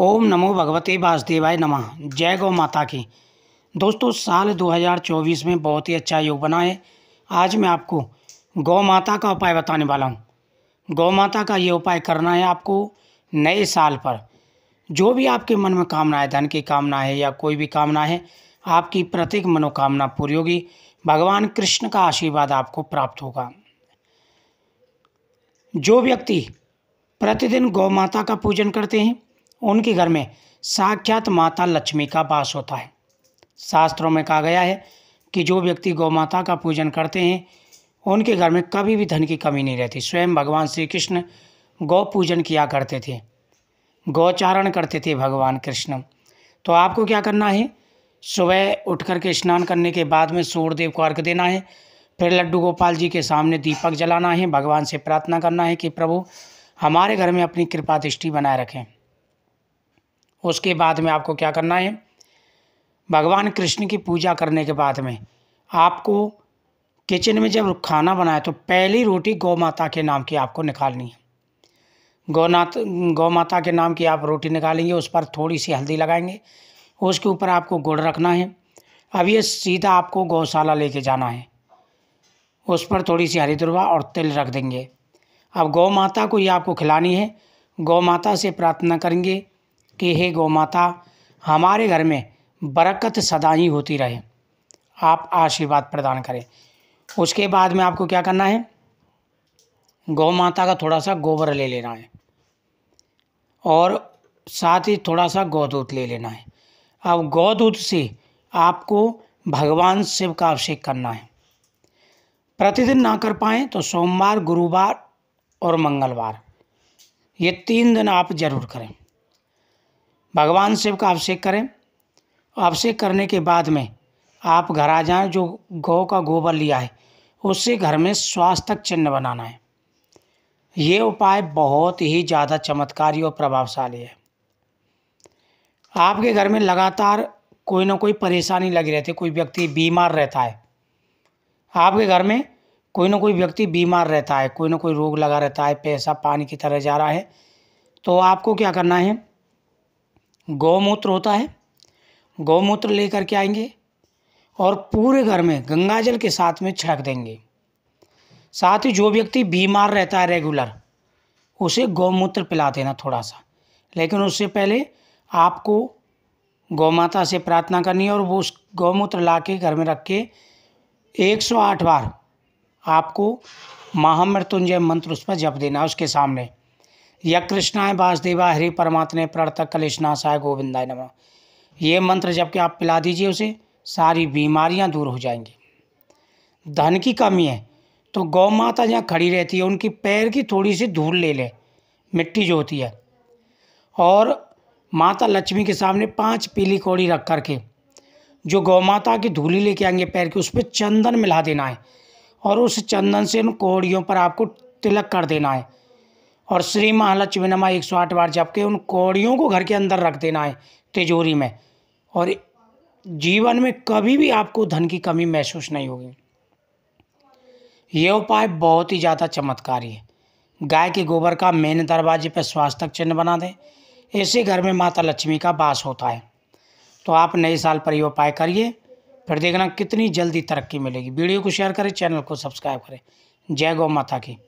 ओम नमो भगवते वासुदेवाय नमः जय गौ माता की दोस्तों साल 2024 में बहुत ही अच्छा योग बना है आज मैं आपको गौ माता का उपाय बताने वाला हूँ गौ माता का ये उपाय करना है आपको नए साल पर जो भी आपके मन में कामना है धन की कामना है या कोई भी कामना है आपकी प्रत्येक मनोकामना पूरी होगी भगवान कृष्ण का आशीर्वाद आपको प्राप्त होगा जो व्यक्ति प्रतिदिन गौ माता का पूजन करते हैं उनके घर में साक्षात माता लक्ष्मी का वास होता है शास्त्रों में कहा गया है कि जो व्यक्ति गौ माता का पूजन करते हैं उनके घर में कभी भी धन की कमी नहीं रहती स्वयं भगवान श्री कृष्ण गौ पूजन किया करते थे गौचारण करते थे भगवान कृष्ण तो आपको क्या करना है सुबह उठ के स्नान करने के बाद में सूर्यदेव को अर्घ देना है फिर लड्डू गोपाल जी के सामने दीपक जलाना है भगवान से प्रार्थना करना है कि प्रभु हमारे घर में अपनी कृपा दृष्टि बनाए रखें उसके बाद में आपको क्या करना है भगवान कृष्ण की पूजा करने के बाद में आपको किचन में जब खाना बनाए तो पहली रोटी गौ माता के नाम की आपको निकालनी है गौनाथ गौ माता के नाम की आप रोटी निकालेंगे उस पर थोड़ी सी हल्दी लगाएंगे उसके ऊपर आपको गुड़ रखना है अब ये सीधा आपको गौशाला लेके जाना है उस पर थोड़ी सी हरी दुर्वा और तिल रख देंगे अब गौ माता को ये आपको खिलानी है गौ माता से प्रार्थना करेंगे कि हे गौ माता हमारे घर में बरकत सदा ही होती रहे आप आशीर्वाद प्रदान करें उसके बाद में आपको क्या करना है गौ माता का थोड़ा सा गोबर ले लेना है और साथ ही थोड़ा सा गौ दूध ले लेना है अब गौदूत से आपको भगवान शिव का अभिषेक करना है प्रतिदिन ना कर पाएँ तो सोमवार गुरुवार और मंगलवार ये तीन दिन आप जरूर करें भगवान शिव का अभिषेक करें अभिषेक करने के बाद में आप घर आ जाएं जो गौ का गोबर लिया है उससे घर में स्वास्थ्य चिन्ह बनाना है ये उपाय बहुत ही ज़्यादा चमत्कारी और प्रभावशाली है आपके घर में लगातार कोई ना कोई परेशानी लगी रहती है कोई व्यक्ति बीमार रहता है आपके घर में कोई ना कोई व्यक्ति बीमार रहता है कोई ना कोई रोग लगा रहता है पैसा पानी की तरह जा रहा है तो आपको क्या करना है गौमूत्र होता है गौमूत्र लेकर के आएंगे और पूरे घर में गंगा जल के साथ में छिड़क देंगे साथ ही जो व्यक्ति बीमार रहता है रेगुलर उसे गौमूत्र पिला देना थोड़ा सा लेकिन उससे पहले आपको गौ माता से प्रार्थना करनी है और वो उस गौमूत्र ला के घर में रख के आठ बार आपको महामृत्युंजय मंत्र उस पर जप देना उसके सामने यकृष्णाय वासुदेवा हरि परमात्मा प्रणत साय गोविंदाय नमः ये मंत्र जबकि आप पिला दीजिए उसे सारी बीमारियां दूर हो जाएंगी धन की कमी है तो गौ माता जहाँ खड़ी रहती है उनकी पैर की थोड़ी सी धूल ले लें मिट्टी जो होती है और माता लक्ष्मी के सामने पांच पीली कौड़ी रख करके जो गौ माता की धूली लेके आएंगे पैर की उस पर चंदन मिला देना है और उस चंदन से उन कौड़ियों पर आपको तिलक कर देना है और श्री महालक्ष्मी नमा एक सौ आठ बार जब के उन कौड़ियों को घर के अंदर रख देना है तिजोरी में और जीवन में कभी भी आपको धन की कमी महसूस नहीं होगी यह उपाय बहुत ही ज़्यादा चमत्कारी है गाय के गोबर का मेन दरवाजे पर स्वास्थ्य चिन्ह बना दें ऐसे घर में माता लक्ष्मी का वास होता है तो आप नए साल पर यह उपाय करिए फिर देखना कितनी जल्दी तरक्की मिलेगी वीडियो को शेयर करें चैनल को सब्सक्राइब करें जय गौ माता की